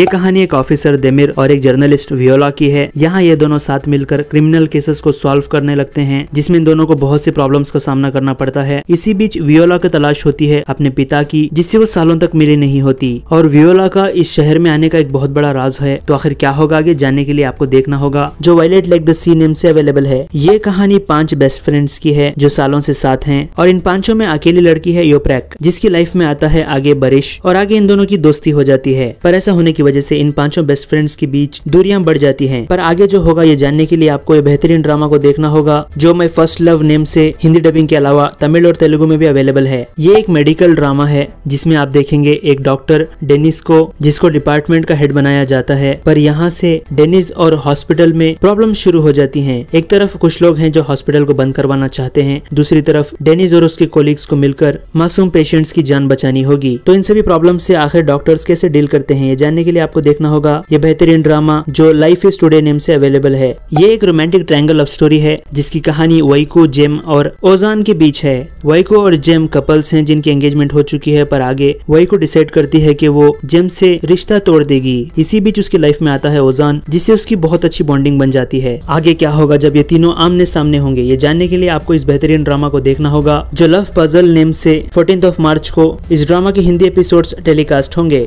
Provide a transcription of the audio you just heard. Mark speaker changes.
Speaker 1: ये कहानी एक ऑफिसर देमिर और एक जर्नलिस्ट वियोला की है यहाँ ये दोनों साथ मिलकर क्रिमिनल केसेस को सॉल्व करने लगते हैं जिसमें दोनों को बहुत सी प्रॉब्लम्स का सामना करना पड़ता है इसी बीच वियोला की तलाश होती है अपने पिता की जिससे वो सालों तक मिली नहीं होती और वियोला का इस शहर में आने का एक बहुत बड़ा राज है तो आखिर क्या होगा आगे जानने के लिए आपको देखना होगा जो violet lake the sea name से अवेलेबल है ये कहानी पांच बेस्ट फ्रेंड्स की है जो सालों से साथ है और इन पांचों में अकेली लड़की है योप्रैक जिसकी लाइफ में आता है आगे बरिश और आगे इन दोनों की दोस्ती हो जाती है पर ऐसा होने की वजह से इन पांचों बेस्ट फ्रेंड्स के बीच दूरियां बढ़ जाती हैं पर आगे जो होगा ये जानने के लिए आपको ये बेहतरीन ड्रामा को देखना होगा जो मैं फर्स्ट लव नेम से हिंदी डबिंग के अलावा तमिल और तेलुगु में भी अवेलेबल है ये एक मेडिकल ड्रामा है जिसमे आप देखेंगे एक डॉक्टर डेनिस को जिसको डिपार्टमेंट का हेड बनाया जाता है पर यहाँ से डेनिस और हॉस्पिटल में प्रॉब्लम शुरू हो जाती है एक तरफ कुछ लोग हैं जो हॉस्पिटल को बंद करवाना चाहते हैं दूसरी तरफ डेनिस और उसके कोलिग्स को मिलकर मासूम पेशेंट्स की जान बचानी होगी तो इन सभी प्रॉब्लम से आखिर डॉक्टर्स कैसे डील करते हैं ये जानने के लिए लिए आपको देखना होगा ये बेहतरीन ड्रामा जो लाइफ इज टूडे नेम से अवेलेबल है ये एक रोमांटिक ट्रायंगल लव स्टोरी है जिसकी कहानी वाइको जेम और ओजान के बीच है वाइको और जेम कपल्स हैं जिनकी एंगेजमेंट हो चुकी है पर आगे वाइको डिसाइड करती है की वो जेम से रिश्ता तोड़ देगी इसी बीच उसकी लाइफ में आता है ओजान जिससे उसकी बहुत अच्छी बॉन्डिंग बन जाती है आगे क्या होगा जब ये तीनों आमने सामने होंगे ये जानने के लिए आपको इस बेहतरीन ड्रामा को देखना होगा जो लव पजल नेम से फोर्टीन ऑफ मार्च को इस ड्रामा के हिंदी एपिसोड्स टेलीकास्ट होंगे